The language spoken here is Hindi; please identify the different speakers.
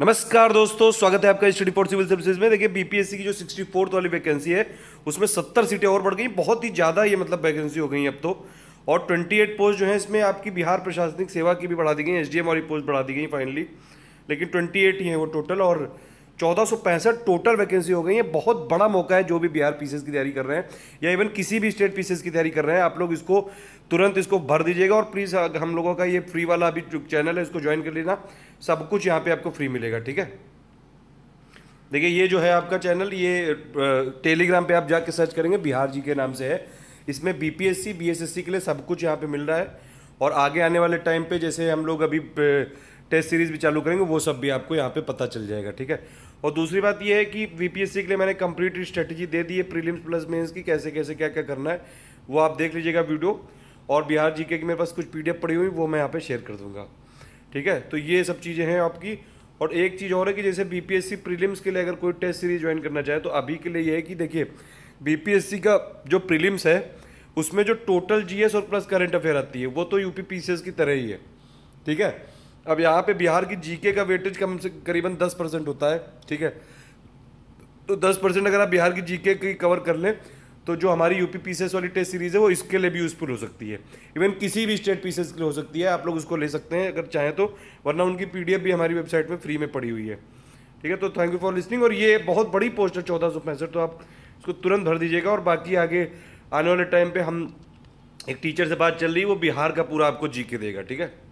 Speaker 1: नमस्कार दोस्तों स्वागत है आपका स्टडी फॉर सिविल सर्विसेज में देखिए बीपीएससी की जो सिक्सटी फोर्थ वाली वैकेंसी है उसमें सत्तर सीटें और बढ़ गई बहुत ही ज़्यादा ये मतलब वैकेंसी हो गई अब तो और ट्वेंटी एट पोस्ट जो है इसमें आपकी बिहार प्रशासनिक सेवा की भी बढ़ा दी गई एस डी एम वाली पोस्ट बढ़ा दी गई फाइनली लेकिन ट्वेंटी एट ही है वो टोटल और चौदह टोटल वैकेंसी हो गई है बहुत बड़ा मौका है जो भी बिहार पीसेस की तैयारी कर रहे हैं या इवन किसी भी स्टेट पीसेस की तैयारी कर रहे हैं आप लोग इसको तुरंत इसको भर दीजिएगा और प्लीज़ हम लोगों का ये फ्री वाला अभी चैनल है इसको ज्वाइन कर लेना सब कुछ यहाँ पे आपको फ्री मिलेगा ठीक है देखिए ये जो है आपका चैनल ये टेलीग्राम पे आप जाके सर्च करेंगे बिहार जी के नाम से है इसमें B P S C B S S C के लिए सब कुछ यहाँ पे मिल रहा है और आगे आने वाले टाइम पे जैसे हम लोग अभी टेस्ट सीरीज भी चालू करेंगे वो सब भी आपको यहाँ पे पता चल जाएगा ठीक है और दूसरी बात यह है कि वीपीएससी के लिए मैंने कंप्लीट स्ट्रेटजी दे दी है प्रीलिम्स प्लस मेंस की कैसे कैसे क्या क्या करना है वो आप देख लीजिएगा वीडियो और बिहार जी के मेरे पास कुछ पी पड़ी हुई वो मैं यहाँ पे शेयर कर दूंगा ठीक है तो ये सब चीज़ें हैं आपकी और एक चीज़ और है कि जैसे बीपीएससी प्रीलिम्स के लिए अगर कोई टेस्ट सीरीज ज्वाइन करना चाहे तो अभी के लिए ये है कि देखिए बीपीएससी का जो प्रीलिम्स है उसमें जो टोटल जीएस और प्लस करंट अफेयर आती है वो तो यूपी पीसीएस की तरह ही है ठीक है अब यहाँ पे बिहार की जीके का वेटेज कम से करीबन दस परसेंट होता है ठीक है तो दस परसेंट अगर आप बिहार की जीके की कवर कर लें तो जो हमारी यूपी पीसेस वाली टेस्ट सीरीज़ है वो इसके लिए भी यूज़फुल हो सकती है इवन किसी भी स्टेट पीसेस के लिए हो सकती है आप लोग उसको ले सकते हैं अगर चाहें तो वरना उनकी पी भी हमारी वेबसाइट में फ्री में पड़ी हुई है ठीक है तो थैंक यू फॉर लिसनिंग और ये बहुत बड़ी पोस्ट है चौदह सौ पैंसठ तो आप इसको तुरंत भर दीजिएगा और बाकी आगे आने वाले टाइम पर हम एक टीचर से बात चल रही है वो बिहार का पूरा आपको जी के देगा ठीक है